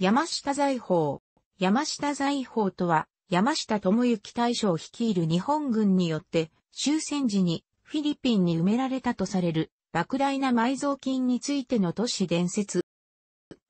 山下財宝。山下財宝とは、山下智之大将率いる日本軍によって、終戦時にフィリピンに埋められたとされる、莫大な埋蔵金についての都市伝説。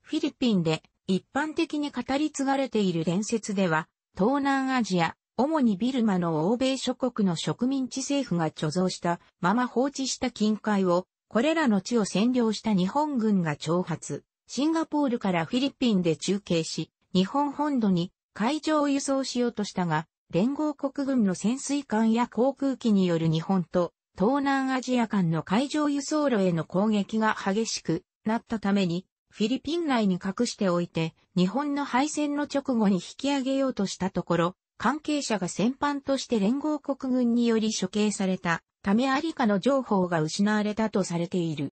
フィリピンで一般的に語り継がれている伝説では、東南アジア、主にビルマの欧米諸国の植民地政府が貯蔵したまま放置した金塊を、これらの地を占領した日本軍が挑発。シンガポールからフィリピンで中継し、日本本土に海上を輸送しようとしたが、連合国軍の潜水艦や航空機による日本と東南アジア間の海上輸送路への攻撃が激しくなったために、フィリピン内に隠しておいて、日本の敗戦の直後に引き上げようとしたところ、関係者が戦犯として連合国軍により処刑されたためありかの情報が失われたとされている。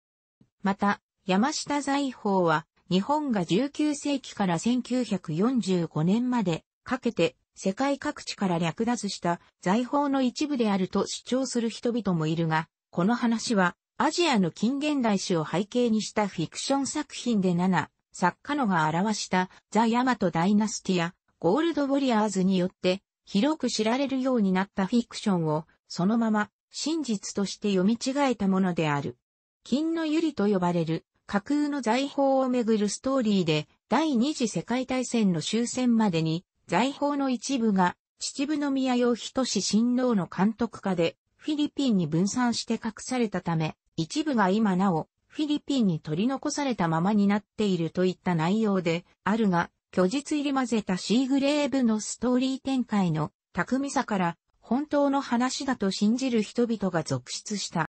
また、山下財宝は、日本が19世紀から1945年までかけて世界各地から略奪した財宝の一部であると主張する人々もいるが、この話はアジアの近現代史を背景にしたフィクション作品で7、作家のが表したザ・ヤマト・ダイナスティア、ゴールド・ウォリアーズによって広く知られるようになったフィクションをそのまま真実として読み違えたものである。金の百合と呼ばれる架空の財宝をめぐるストーリーで、第二次世界大戦の終戦までに、財宝の一部が、秩父宮洋人志新郎の監督下で、フィリピンに分散して隠されたため、一部が今なお、フィリピンに取り残されたままになっているといった内容で、あるが、虚実入り混ぜたシーグレーブのストーリー展開の巧みさから、本当の話だと信じる人々が続出した。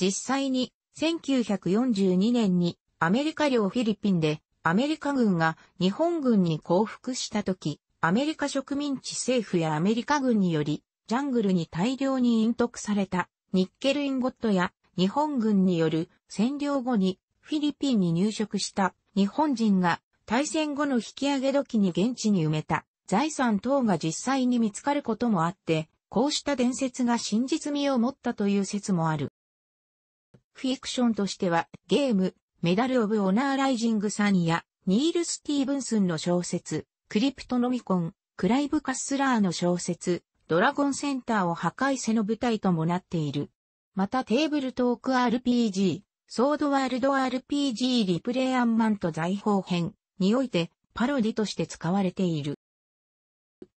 実際に1942年にアメリカ領フィリピンでアメリカ軍が日本軍に降伏した時、アメリカ植民地政府やアメリカ軍によりジャングルに大量に隠匿されたニッケルインゴットや日本軍による占領後にフィリピンに入植した日本人が対戦後の引き上げ時に現地に埋めた財産等が実際に見つかることもあって、こうした伝説が真実味を持ったという説もある。フィクションとしては、ゲーム、メダル・オブ・オナー・ライジング・サニや、ニール・スティーブンスンの小説、クリプトノミコン、クライブ・カッスラーの小説、ドラゴンセンターを破壊せの舞台ともなっている。またテーブルトーク RPG、ソードワールド RPG リプレイアンマント・財宝編においてパロディとして使われている。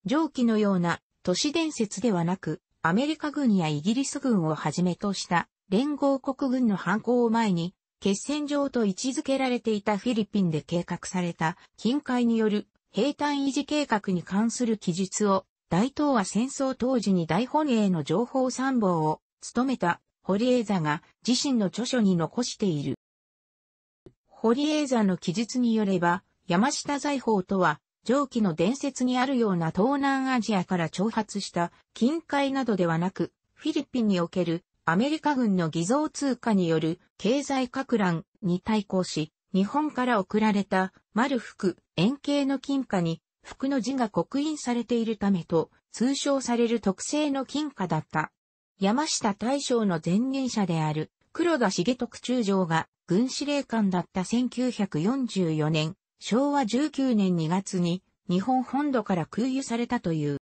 上記のような都市伝説ではなく、アメリカ軍やイギリス軍をはじめとした連合国軍の犯行を前に、決戦場と位置づけられていたフィリピンで計画された近海による兵隊維持計画に関する記述を大東亜戦争当時に大本営の情報参謀を務めた堀江座が自身の著書に残している。堀江座の記述によれば山下財宝とは上記の伝説にあるような東南アジアから挑発した近海などではなくフィリピンにおけるアメリカ軍の偽造通貨による経済拡乱に対抗し、日本から送られた丸服円形の金貨に服の字が刻印されているためと通称される特製の金貨だった。山下大将の前任者である黒田重徳中将が軍司令官だった1944年、昭和19年2月に日本本土から空輸されたという。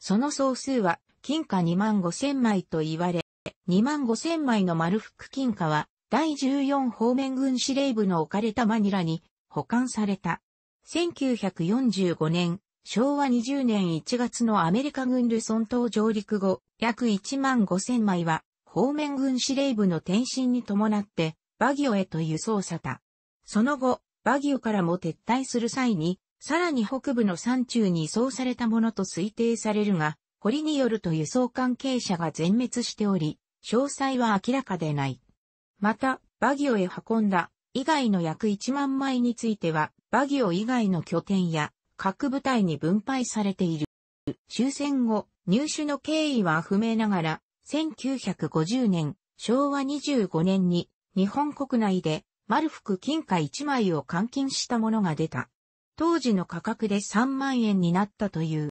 その総数は金貨2万5千枚と言われ、2万5千枚の丸福金貨は、第14方面軍司令部の置かれたマニラに保管された。1945年、昭和20年1月のアメリカ軍ルソン島上陸後、約1万5千枚は、方面軍司令部の転身に伴って、バギオへと輸送された。その後、バギオからも撤退する際に、さらに北部の山中に移送されたものと推定されるが、堀によると輸送関係者が全滅しており、詳細は明らかでない。また、バギオへ運んだ以外の約1万枚については、バギオ以外の拠点や各部隊に分配されている。終戦後、入手の経緯は不明ながら、1950年、昭和25年に日本国内で丸服金貨1枚を換金したものが出た。当時の価格で3万円になったという、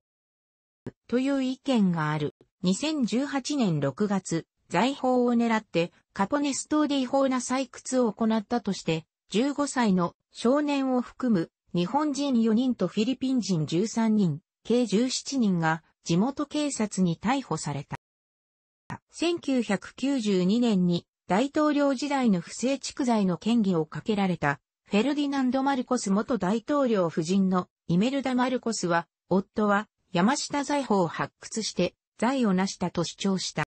という意見がある。2018年6月、財宝を狙ってカポネストーで違法な採掘を行ったとして、15歳の少年を含む日本人4人とフィリピン人13人、計17人が地元警察に逮捕された。1992年に大統領時代の不正蓄財の嫌疑をかけられたフェルディナンド・マルコス元大統領夫人のイメルダ・マルコスは、夫は山下財宝を発掘して財を成したと主張した。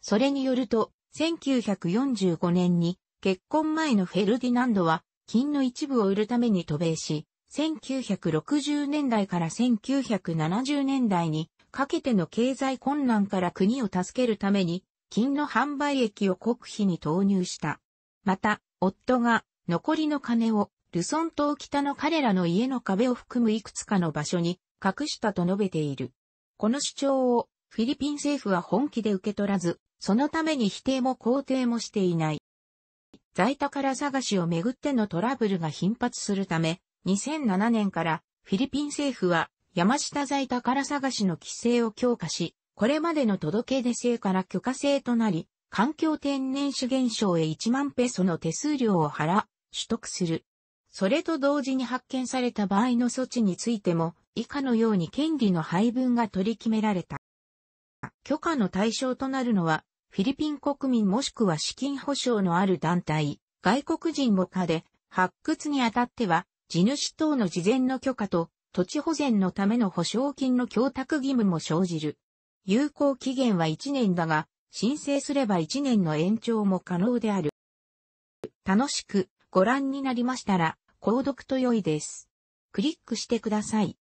それによると、1945年に結婚前のフェルディナンドは金の一部を売るために渡米し、1960年代から1970年代にかけての経済困難から国を助けるために金の販売益を国費に投入した。また、夫が残りの金をルソン島北の彼らの家の壁を含むいくつかの場所に隠したと述べている。この主張をフィリピン政府は本気で受け取らず、そのために否定も肯定もしていない。在宝探しをめぐってのトラブルが頻発するため、2007年からフィリピン政府は山下在宝探しの規制を強化し、これまでの届け出制から許可制となり、環境天然資源省へ1万ペソの手数料を払、取得する。それと同時に発見された場合の措置についても、以下のように権利の配分が取り決められた。許可の対象となるのは、フィリピン国民もしくは資金保障のある団体、外国人も可で、発掘にあたっては、地主等の事前の許可と、土地保全のための保証金の供託義務も生じる。有効期限は1年だが、申請すれば1年の延長も可能である。楽しくご覧になりましたら、購読と良いです。クリックしてください。